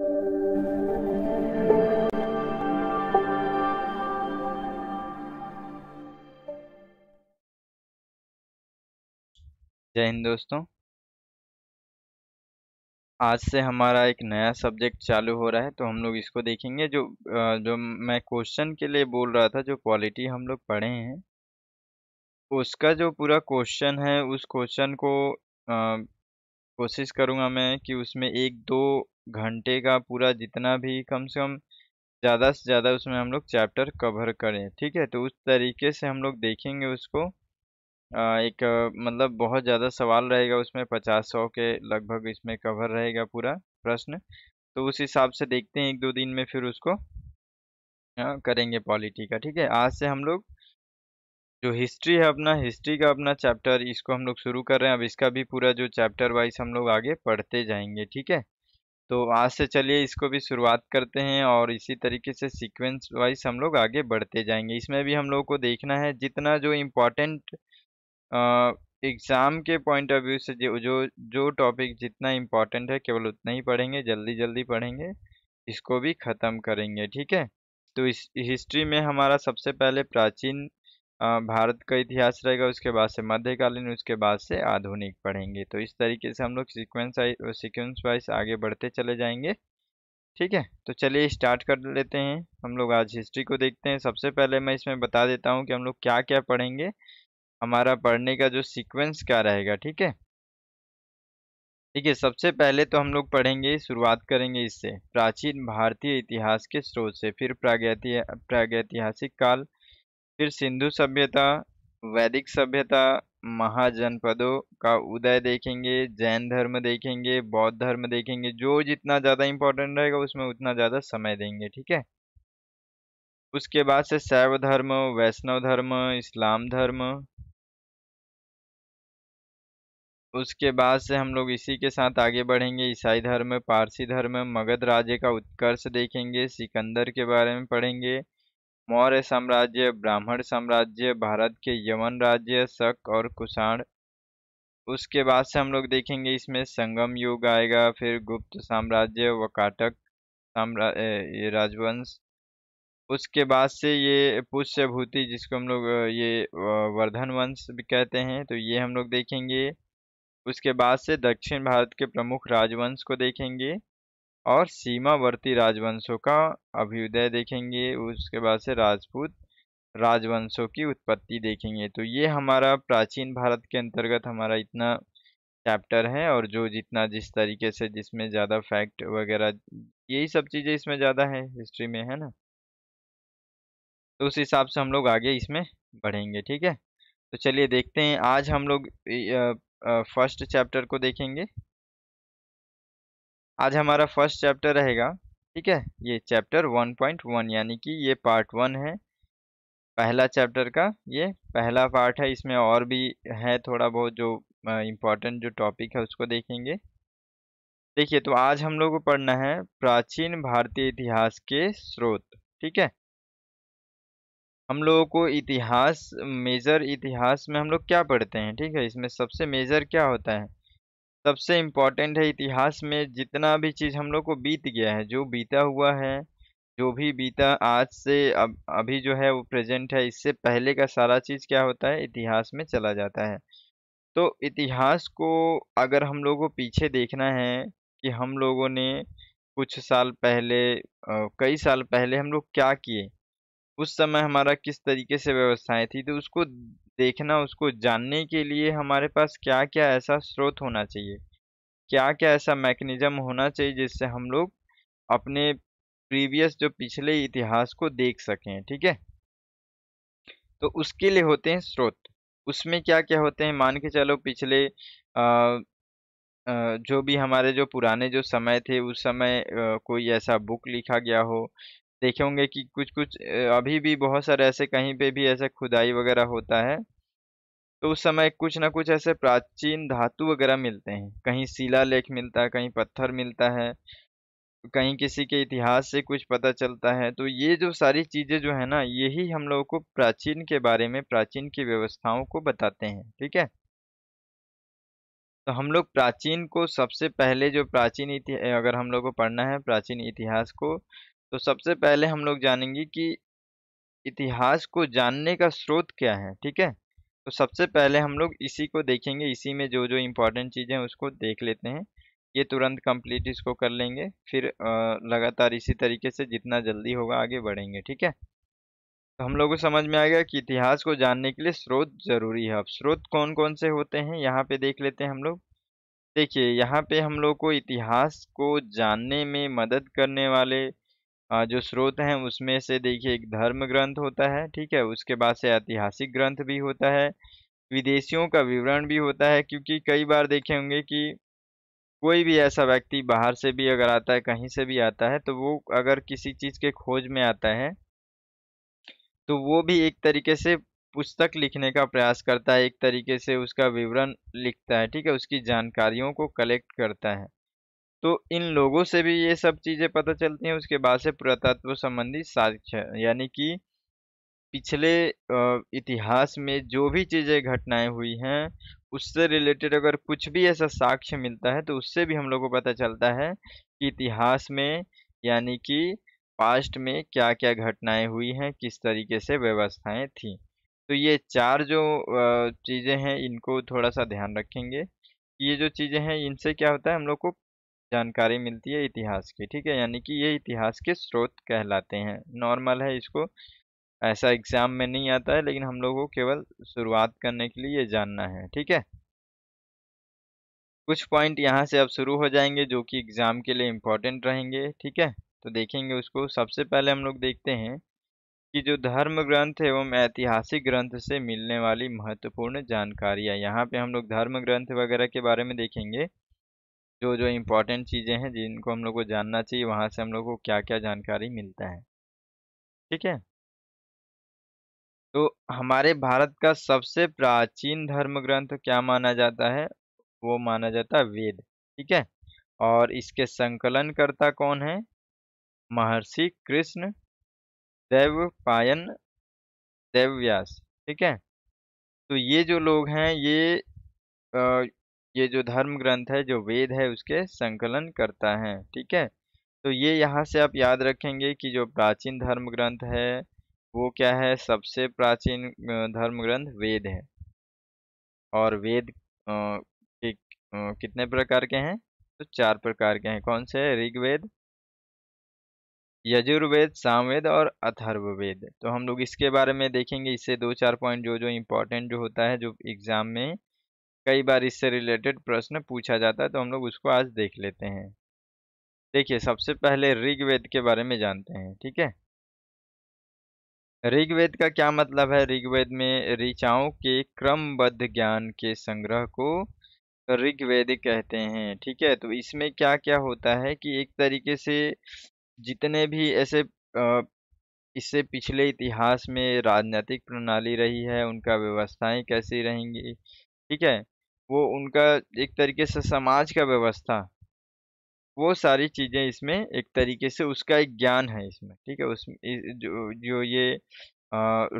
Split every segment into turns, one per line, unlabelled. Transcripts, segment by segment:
जय हिंद दोस्तों आज से हमारा एक नया सब्जेक्ट चालू हो रहा है तो हम लोग इसको देखेंगे जो जो मैं क्वेश्चन के लिए बोल रहा था जो क्वालिटी हम लोग पढ़े हैं उसका जो पूरा क्वेश्चन है उस क्वेश्चन को कोशिश करूँगा मैं कि उसमें एक दो घंटे का पूरा जितना भी कम से कम ज़्यादा से ज़्यादा उसमें हम लोग चैप्टर कवर करें ठीक है तो उस तरीके से हम लोग देखेंगे उसको एक मतलब बहुत ज़्यादा सवाल रहेगा उसमें पचास सौ के लगभग इसमें कवर रहेगा पूरा प्रश्न तो उस हिसाब से देखते हैं एक दो दिन में फिर उसको करेंगे पॉलिटी का ठीक है आज से हम लोग जो हिस्ट्री है अपना हिस्ट्री का अपना चैप्टर इसको हम लोग शुरू कर रहे हैं अब इसका भी पूरा जो चैप्टर वाइज हम लोग आगे पढ़ते जाएंगे ठीक है तो आज से चलिए इसको भी शुरुआत करते हैं और इसी तरीके से सीक्वेंस वाइज हम लोग आगे बढ़ते जाएंगे इसमें भी हम लोग को देखना है जितना जो इम्पोर्टेंट एग्ज़ाम के पॉइंट ऑफ व्यू से जो जो जो टॉपिक जितना इम्पोर्टेंट है केवल उतना ही पढ़ेंगे जल्दी जल्दी पढ़ेंगे इसको भी ख़त्म करेंगे ठीक है तो इस हिस्ट्री में हमारा सबसे पहले प्राचीन भारत का इतिहास रहेगा उसके बाद से मध्यकालीन उसके बाद से आधुनिक पढ़ेंगे तो इस तरीके से हम लोग सिक्वेंस सिक्वेंस वाइज आगे बढ़ते चले जाएंगे ठीक है तो चलिए स्टार्ट कर लेते हैं हम लोग आज हिस्ट्री को देखते हैं सबसे पहले मैं इसमें बता देता हूँ कि हम लोग क्या क्या पढ़ेंगे हमारा पढ़ने का जो सिक्वेंस क्या रहेगा ठीक है ठीक है सबसे पहले तो हम लोग पढ़ेंगे शुरुआत करेंगे इससे प्राचीन भारतीय इतिहास के स्रोत से फिर प्रागैतिहासिक काल फिर सिंधु सभ्यता वैदिक सभ्यता महाजनपदों का उदय देखेंगे जैन धर्म देखेंगे बौद्ध धर्म देखेंगे जो जितना ज़्यादा इंपॉर्टेंट रहेगा उसमें उतना ज़्यादा समय देंगे ठीक है उसके बाद से शैव धर्म वैष्णव धर्म इस्लाम धर्म उसके बाद से हम लोग इसी के साथ आगे बढ़ेंगे ईसाई धर्म पारसी धर्म मगध राज्य का उत्कर्ष देखेंगे सिकंदर के बारे में पढ़ेंगे मौर्य साम्राज्य ब्राह्मण साम्राज्य भारत के यमन राज्य शक और कुषाण उसके बाद से हम लोग देखेंगे इसमें संगम युग आएगा फिर गुप्त साम्राज्य व काटक साम्राज्य राजवंश उसके बाद से ये पुष्यभूति जिसको हम लोग ये वर्धन वंश भी कहते हैं तो ये हम लोग देखेंगे उसके बाद से दक्षिण भारत के प्रमुख राजवंश को देखेंगे और सीमावर्ती राजवंशों का अभ्युदय देखेंगे उसके बाद से राजपूत राजवंशों की उत्पत्ति देखेंगे तो ये हमारा प्राचीन भारत के अंतर्गत हमारा इतना चैप्टर है और जो जितना जिस तरीके से जिसमें ज़्यादा फैक्ट वगैरह यही सब चीज़ें इसमें ज़्यादा है हिस्ट्री में है ना तो उस हिसाब से हम लोग आगे इसमें बढ़ेंगे ठीक है तो चलिए देखते हैं आज हम लोग फर्स्ट चैप्टर को देखेंगे आज हमारा फर्स्ट चैप्टर रहेगा ठीक है ये चैप्टर 1.1 यानी कि ये पार्ट वन है पहला चैप्टर का ये पहला पार्ट है इसमें और भी है थोड़ा बहुत जो इम्पोर्टेंट जो टॉपिक है उसको देखेंगे देखिए तो आज हम लोग को पढ़ना है प्राचीन भारतीय इतिहास के स्रोत ठीक है हम लोगों को इतिहास मेजर इतिहास में हम लोग क्या पढ़ते हैं ठीक है इसमें सबसे मेजर क्या होता है सबसे इम्पॉर्टेंट है इतिहास में जितना भी चीज़ हम लोग को बीत गया है जो बीता हुआ है जो भी बीता आज से अब अभी जो है वो प्रेजेंट है इससे पहले का सारा चीज़ क्या होता है इतिहास में चला जाता है तो इतिहास को अगर हम लोगों को पीछे देखना है कि हम लोगों ने कुछ साल पहले कई साल पहले हम लोग क्या किए उस समय हमारा किस तरीके से व्यवस्थाएं थी तो उसको देखना उसको जानने के लिए हमारे पास क्या क्या ऐसा स्रोत होना चाहिए क्या क्या ऐसा मैकेनिज्म होना चाहिए जिससे हम लोग अपने प्रीवियस जो पिछले इतिहास को देख सकें ठीक है तो उसके लिए होते हैं स्रोत उसमें क्या क्या होते हैं मान के चलो पिछले आ, जो भी हमारे जो पुराने जो समय थे उस समय कोई ऐसा बुक लिखा गया हो देखे होंगे कि कुछ कुछ अभी भी बहुत सारे ऐसे कहीं पे भी ऐसे खुदाई वगैरह होता है तो उस समय कुछ ना कुछ ऐसे प्राचीन धातु वगैरह मिलते हैं कहीं शिला लेख मिलता है कहीं पत्थर मिलता है कहीं किसी के इतिहास से कुछ पता चलता है तो ये जो सारी चीज़ें जो है ना यही हम लोगों को प्राचीन के बारे में प्राचीन की व्यवस्थाओं को बताते हैं ठीक है तो हम लोग प्राचीन को सबसे पहले जो प्राचीन इतिहास अगर हम लोग को पढ़ना है प्राचीन इतिहास को तो सबसे पहले हम लोग जानेंगे कि इतिहास को जानने का स्रोत क्या है ठीक है तो सबसे पहले हम लोग इसी को देखेंगे इसी में जो जो इम्पोर्टेंट चीज़ें उसको देख लेते हैं ये तुरंत कंप्लीट इसको कर लेंगे फिर लगातार इसी तरीके से जितना जल्दी होगा आगे बढ़ेंगे ठीक है तो हम लोगों को समझ में आएगा कि इतिहास को जानने के लिए स्रोत ज़रूरी है अब स्रोत कौन कौन से होते हैं यहाँ पे देख लेते हैं हम लोग देखिए यहाँ पे हम लोग को इतिहास को जानने में मदद करने वाले जो स्रोत हैं उसमें से देखिए एक धर्म ग्रंथ होता है ठीक है उसके बाद से ऐतिहासिक ग्रंथ भी होता है विदेशियों का विवरण भी होता है क्योंकि कई बार देखे होंगे कि कोई भी ऐसा व्यक्ति बाहर से भी अगर आता है कहीं से भी आता है तो वो अगर किसी चीज़ के खोज में आता है तो वो भी एक तरीके से पुस्तक लिखने का प्रयास करता है एक तरीके से उसका विवरण लिखता है ठीक है उसकी जानकारियों को कलेक्ट करता है तो इन लोगों से भी ये सब चीज़ें पता चलती हैं उसके बाद से पुरातत्व संबंधी साक्ष्य यानी कि पिछले इतिहास में जो भी चीज़ें घटनाएं हुई हैं उससे रिलेटेड अगर कुछ भी ऐसा साक्ष्य मिलता है तो उससे भी हम लोग को पता चलता है कि इतिहास में यानी कि पास्ट में क्या क्या घटनाएं हुई हैं किस तरीके से व्यवस्थाएं थी तो ये चार जो चीज़ें हैं इनको थोड़ा सा ध्यान रखेंगे ये जो चीज़ें हैं इनसे क्या होता है हम लोग को जानकारी मिलती है इतिहास की ठीक है यानी कि ये इतिहास के स्रोत कहलाते हैं नॉर्मल है इसको ऐसा एग्ज़ाम में नहीं आता है लेकिन हम लोगों को केवल शुरुआत करने के लिए ये जानना है ठीक है कुछ पॉइंट यहाँ से अब शुरू हो जाएंगे जो कि एग्ज़ाम के लिए इम्पोर्टेंट रहेंगे ठीक है तो देखेंगे उसको सबसे पहले हम लोग देखते हैं कि जो धर्म ग्रंथ एवं ऐतिहासिक ग्रंथ से मिलने वाली महत्वपूर्ण जानकारियाँ यहाँ पे हम लोग धर्म ग्रंथ वगैरह के बारे में देखेंगे जो जो इम्पोर्टेंट चीज़ें हैं जिनको हम लोग को जानना चाहिए वहाँ से हम लोग को क्या क्या जानकारी मिलता है ठीक है तो हमारे भारत का सबसे प्राचीन धर्म ग्रंथ क्या माना जाता है वो माना जाता है वेद ठीक है और इसके संकलनकर्ता कौन है महर्षि कृष्ण देव पायन व्यास ठीक है तो ये जो लोग हैं ये ये जो धर्म ग्रंथ है जो वेद है उसके संकलन करता है ठीक है तो ये यहाँ से आप याद रखेंगे कि जो प्राचीन धर्म ग्रंथ है वो क्या है सबसे प्राचीन धर्म ग्रंथ वेद है और वेद आ, आ, कितने प्रकार के हैं तो चार प्रकार के हैं कौन से है ऋग्वेद यजुर्वेद सामवेद और अथर्ववेद तो हम लोग इसके बारे में देखेंगे इससे दो चार पॉइंट जो जो इम्पोर्टेंट जो होता है जो एग्जाम में कई बार इससे रिलेटेड प्रश्न पूछा जाता है तो हम लोग उसको आज देख लेते हैं देखिए सबसे पहले ऋग्वेद के बारे में जानते हैं ठीक है ऋग्वेद का क्या मतलब है ऋग्वेद में ऋचाओं के क्रमबद्ध ज्ञान के संग्रह को ऋग्वेद कहते हैं ठीक है तो इसमें क्या क्या होता है कि एक तरीके से जितने भी ऐसे इससे पिछले इतिहास में राजनीतिक प्रणाली रही है उनका व्यवस्थाएं कैसी रहेंगी ठीक है वो उनका एक तरीके से समाज का व्यवस्था वो सारी चीज़ें इसमें एक तरीके से उसका एक ज्ञान है इसमें ठीक है उस जो, जो ये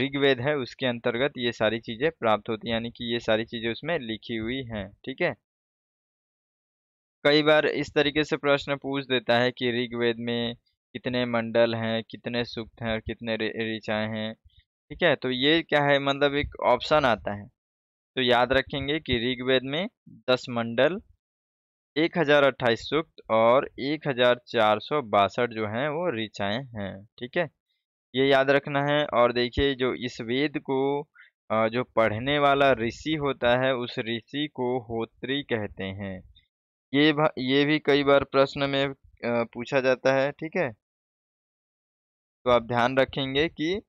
ऋग्वेद है उसके अंतर्गत ये सारी चीज़ें प्राप्त होती हैं यानी कि ये सारी चीज़ें उसमें लिखी हुई हैं ठीक है कई बार इस तरीके से प्रश्न पूछ देता है कि ऋग्वेद में कितने मंडल हैं कितने सूक्त हैं और कितने ऋचाएँ हैं ठीक है तो ये क्या है मतलब एक ऑप्शन आता है तो याद रखेंगे कि ऋग्वेद में दस मंडल एक हजार अट्ठाईस सूक्त और एक हजार चार सौ बासठ जो हैं वो ऋचाएँ हैं ठीक है ये याद रखना है और देखिए जो इस वेद को जो पढ़ने वाला ऋषि होता है उस ऋषि को होत्री कहते हैं ये ये भी कई बार प्रश्न में पूछा जाता है ठीक है तो आप ध्यान रखेंगे कि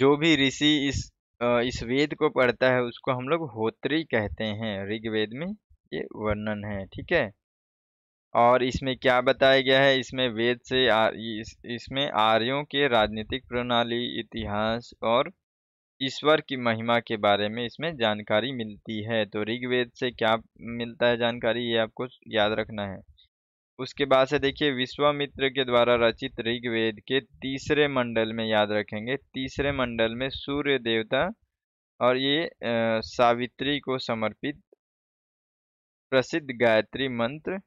जो भी ऋषि इस इस वेद को पढ़ता है उसको हम लोग होत्री कहते हैं ऋग्वेद में ये वर्णन है ठीक है और इसमें क्या बताया गया है इसमें वेद से आ, इस, इसमें आर्यों के राजनीतिक प्रणाली इतिहास और ईश्वर की महिमा के बारे में इसमें जानकारी मिलती है तो ऋग्वेद से क्या मिलता है जानकारी ये आपको याद रखना है उसके बाद से देखिए विश्वामित्र के द्वारा रचित ऋग्वेद के तीसरे मंडल में याद रखेंगे तीसरे मंडल में सूर्य देवता और ये आ, सावित्री को समर्पित प्रसिद्ध गायत्री मंत्र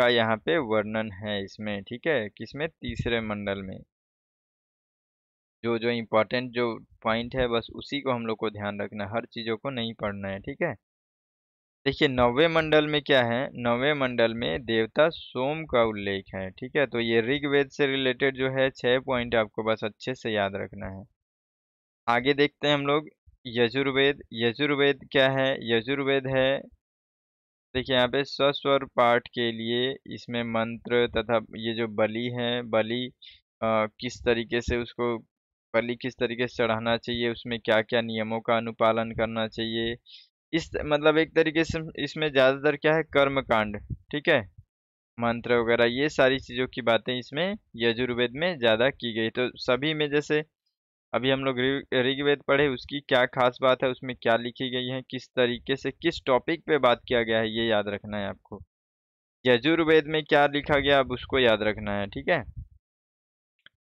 का यहाँ पे वर्णन है इसमें ठीक है किसमें तीसरे मंडल में जो जो इम्पोर्टेंट जो पॉइंट है बस उसी को हम लोग को ध्यान रखना है हर चीज़ों को नहीं पढ़ना है ठीक है देखिए नवे मंडल में क्या है नवे मंडल में देवता सोम का उल्लेख है ठीक है तो ये ऋग्वेद से रिलेटेड जो है छः पॉइंट आपको बस अच्छे से याद रखना है आगे देखते हैं हम लोग यजुर्वेद यजुर्वेद क्या है यजुर्वेद है देखिए यहाँ पे सस्वर पाठ के लिए इसमें मंत्र तथा ये जो बलि है बलि किस तरीके से उसको बलि किस तरीके से चढ़ाना चाहिए उसमें क्या क्या नियमों का अनुपालन करना चाहिए इस मतलब एक तरीके से इसमें ज़्यादातर क्या है कर्म कांड ठीक है मंत्र वगैरह ये सारी चीज़ों की बातें इसमें यजुर्वेद में ज़्यादा की गई तो सभी में जैसे अभी हम लोग ऋग्वेद पढ़े उसकी क्या खास बात है उसमें क्या लिखी गई है किस तरीके से किस टॉपिक पे बात किया गया है ये याद रखना है आपको यजुर्वेद में क्या लिखा गया अब उसको याद रखना है ठीक है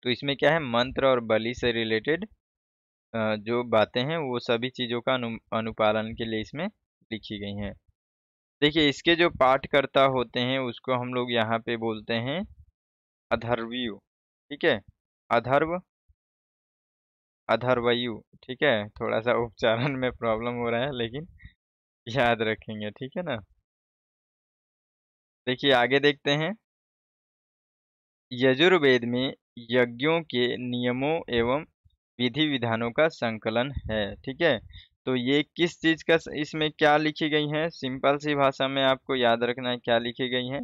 तो इसमें क्या है मंत्र और बलि से रिलेटेड जो बातें हैं वो सभी चीज़ों का अनु अनुपालन के लिए इसमें लिखी गई हैं देखिए इसके जो पाठकर्ता होते हैं उसको हम लोग यहाँ पे बोलते हैं अधर्वयु ठीक है अधर्व अधर्वयु ठीक है थोड़ा सा उपचारण में प्रॉब्लम हो रहा है लेकिन याद रखेंगे ठीक है ना देखिए आगे देखते हैं यजुर्वेद में यज्ञों के नियमों एवं विधि विधानों का संकलन है ठीक है तो ये किस चीज का इसमें क्या लिखी गई हैं सिंपल सी भाषा में आपको याद रखना है क्या लिखी गई हैं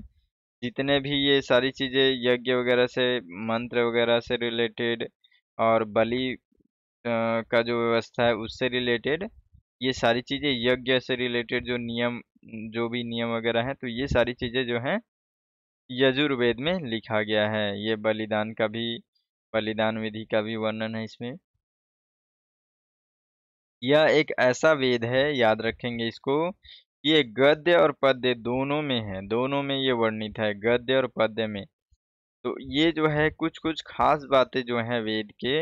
जितने भी ये सारी चीज़ें यज्ञ वगैरह से मंत्र वगैरह से रिलेटेड और बलि का जो व्यवस्था है उससे रिलेटेड ये सारी चीज़ें यज्ञ से रिलेटेड जो नियम जो भी नियम वगैरह हैं तो ये सारी चीज़ें जो हैं यजुर्वेद में लिखा गया है ये बलिदान का भी बलिदान विधि का भी वर्णन है इसमें यह एक ऐसा वेद है याद रखेंगे इसको ये गद्य और पद्य दोनों में है दोनों में ये वर्णित है गद्य और पद्य में तो ये जो है कुछ कुछ खास बातें जो है वेद के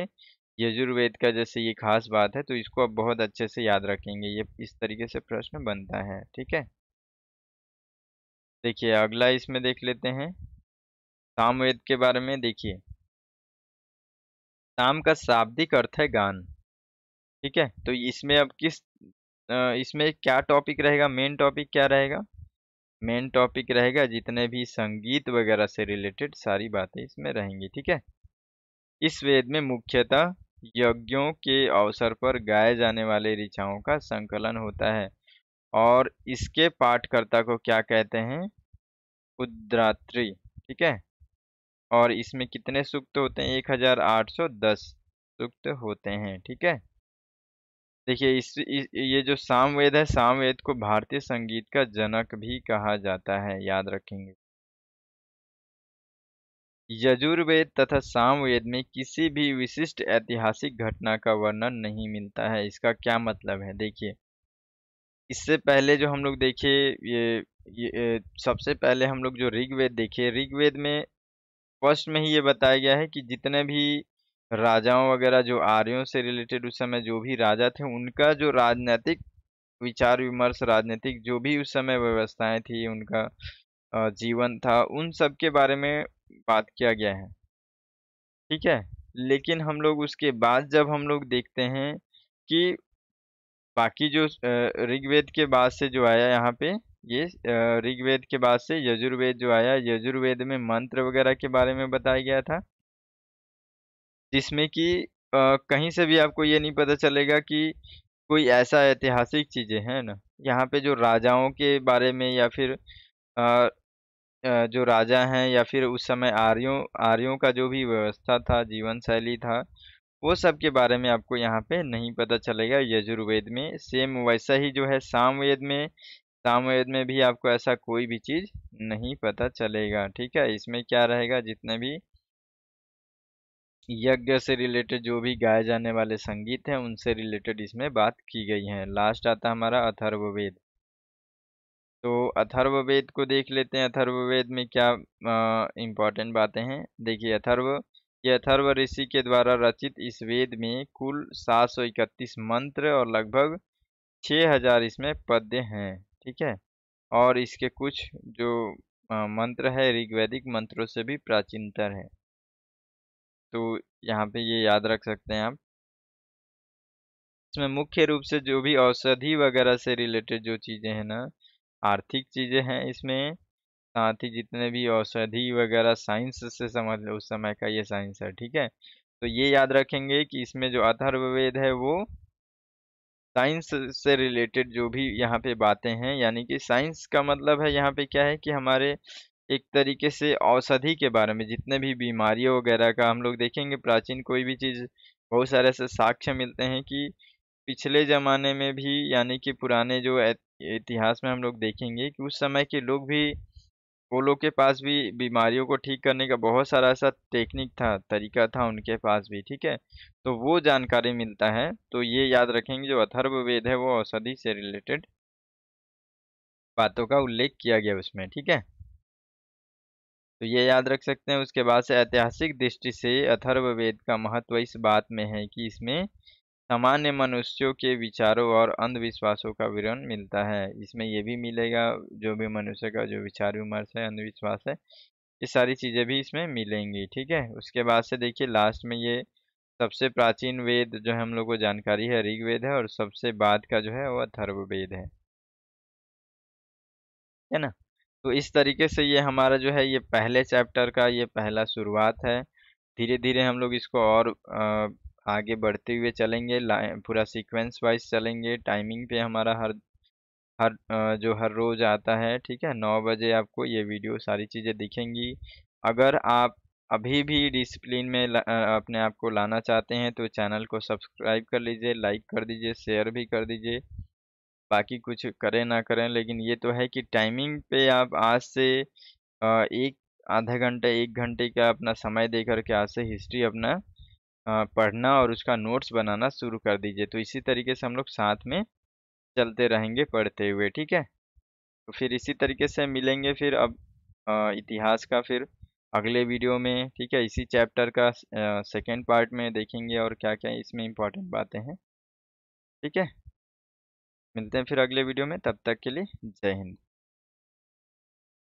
यजुर्वेद का जैसे ये खास बात है तो इसको आप बहुत अच्छे से याद रखेंगे ये इस तरीके से प्रश्न बनता है ठीक है देखिए अगला इसमें देख लेते हैं सामवेद के बारे में देखिए नाम का शाब्दिक अर्थ है गान ठीक है तो इसमें अब किस इसमें क्या टॉपिक रहेगा मेन टॉपिक क्या रहेगा मेन टॉपिक रहेगा जितने भी संगीत वगैरह से रिलेटेड सारी बातें इसमें रहेंगी ठीक है इस वेद में मुख्यतः यज्ञों के अवसर पर गाए जाने वाले ऋचाओं का संकलन होता है और इसके पाठकर्ता को क्या कहते हैं उद्रात्री ठीक है और इसमें कितने सूक्त होते हैं एक हज़ार आठ सौ दस सूक्त होते हैं ठीक है देखिए इस, इस ये जो सामवेद है सामवेद को भारतीय संगीत का जनक भी कहा जाता है याद रखेंगे यजुर्वेद तथा सामवेद में किसी भी विशिष्ट ऐतिहासिक घटना का वर्णन नहीं मिलता है इसका क्या मतलब है देखिए इससे पहले जो हम लोग देखे ये, ये सबसे पहले हम लोग जो ऋग्वेद देखे ऋग्वेद में फर्स्ट में ही ये बताया गया है कि जितने भी राजाओं वगैरह जो आर्यों से रिलेटेड उस समय जो भी राजा थे उनका जो राजनीतिक विचार विमर्श राजनीतिक जो भी उस समय व्यवस्थाएं थी उनका जीवन था उन सब के बारे में बात किया गया है ठीक है लेकिन हम लोग उसके बाद जब हम लोग देखते हैं कि बाकी जो ऋग्वेद के बाद से जो आया यहाँ पे ये ऋग्वेद के बाद से यजुर्वेद जो आया यजुर्वेद में मंत्र वगैरह के बारे में बताया गया था जिसमें कि कहीं से भी आपको ये नहीं पता चलेगा कि कोई ऐसा ऐतिहासिक चीज़ें हैं ना यहाँ पे जो राजाओं के बारे में या फिर आ, जो राजा हैं या फिर उस समय आर्यों आर्यों का जो भी व्यवस्था था जीवन शैली था वो सब के बारे में आपको यहाँ पे नहीं पता चलेगा यजुर्वेद में सेम वैसा ही जो है सामवेद में सामवेद में भी आपको ऐसा कोई भी चीज़ नहीं पता चलेगा ठीक है इसमें क्या रहेगा जितने भी यज्ञ से रिलेटेड जो भी गाए जाने वाले संगीत हैं उनसे रिलेटेड इसमें बात की गई है लास्ट आता हमारा अथर्ववेद तो अथर्ववेद को देख लेते हैं अथर्ववेद में क्या इंपॉर्टेंट बातें हैं देखिए अथर्व ये अथर्व ऋषि के द्वारा रचित इस वेद में कुल सात मंत्र और लगभग हजार इसमें पद्य हैं ठीक है और इसके कुछ जो मंत्र है ऋग्वैदिक मंत्रों से भी प्राचीनतर है तो यहाँ पे ये याद रख सकते हैं आप इसमें मुख्य रूप से जो भी औषधि वगैरह से रिलेटेड जो चीज़ें हैं ना आर्थिक चीज़ें हैं इसमें साथ ही जितने भी औषधि वगैरह साइंस से समझ लो उस समय का ये साइंस है ठीक है तो ये याद रखेंगे कि इसमें जो अथर्ववेद है वो साइंस से रिलेटेड जो भी यहाँ पे बातें हैं यानी कि साइंस का मतलब है यहाँ पे क्या है कि हमारे एक तरीके से औषधि के बारे में जितने भी बीमारियों वगैरह का हम लोग देखेंगे प्राचीन कोई भी चीज़ बहुत सारे ऐसे साक्ष्य मिलते हैं कि पिछले ज़माने में भी यानी कि पुराने जो इतिहास में हम लोग देखेंगे कि उस समय के लोग भी वो लोग के पास भी बीमारियों को ठीक करने का बहुत सारा ऐसा टेक्निक था तरीका था उनके पास भी ठीक है तो वो जानकारी मिलता है तो ये याद रखेंगे जो अथर्ववेद है वो औषधि से रिलेटेड बातों का उल्लेख किया गया उसमें ठीक है तो ये याद रख सकते हैं उसके बाद से ऐतिहासिक दृष्टि से अथर्ववेद का महत्व इस बात में है कि इसमें सामान्य मनुष्यों के विचारों और अंधविश्वासों का विवरण मिलता है इसमें यह भी मिलेगा जो भी मनुष्य का जो विचार विमर्श है अंधविश्वास है ये सारी चीज़ें भी इसमें मिलेंगी ठीक है उसके बाद से देखिए लास्ट में ये सबसे प्राचीन वेद जो है हम लोग को जानकारी है ऋग्वेद है और सबसे बाद का जो है वह अथर्ववेद है है ना तो इस तरीके से ये हमारा जो है ये पहले चैप्टर का ये पहला शुरुआत है धीरे धीरे हम लोग इसको और आ, आगे बढ़ते हुए चलेंगे पूरा सीक्वेंस वाइज चलेंगे टाइमिंग पे हमारा हर हर जो हर रोज़ आता है ठीक है नौ बजे आपको ये वीडियो सारी चीज़ें दिखेंगी अगर आप अभी भी डिसिप्लिन में अपने आप को लाना चाहते हैं तो चैनल को सब्सक्राइब कर लीजिए लाइक कर दीजिए शेयर भी कर दीजिए बाकी कुछ करें ना करें लेकिन ये तो है कि टाइमिंग पे आप आज से एक आधा घंटे एक घंटे का अपना समय दे करके आज से हिस्ट्री अपना पढ़ना और उसका नोट्स बनाना शुरू कर दीजिए तो इसी तरीके से हम लोग साथ में चलते रहेंगे पढ़ते हुए ठीक है तो फिर इसी तरीके से मिलेंगे फिर अब इतिहास का फिर अगले वीडियो में ठीक है इसी चैप्टर का सेकेंड पार्ट में देखेंगे और क्या क्या इसमें इम्पॉर्टेंट बातें हैं ठीक है मिलते हैं फिर अगले वीडियो में तब तक के लिए जय हिंद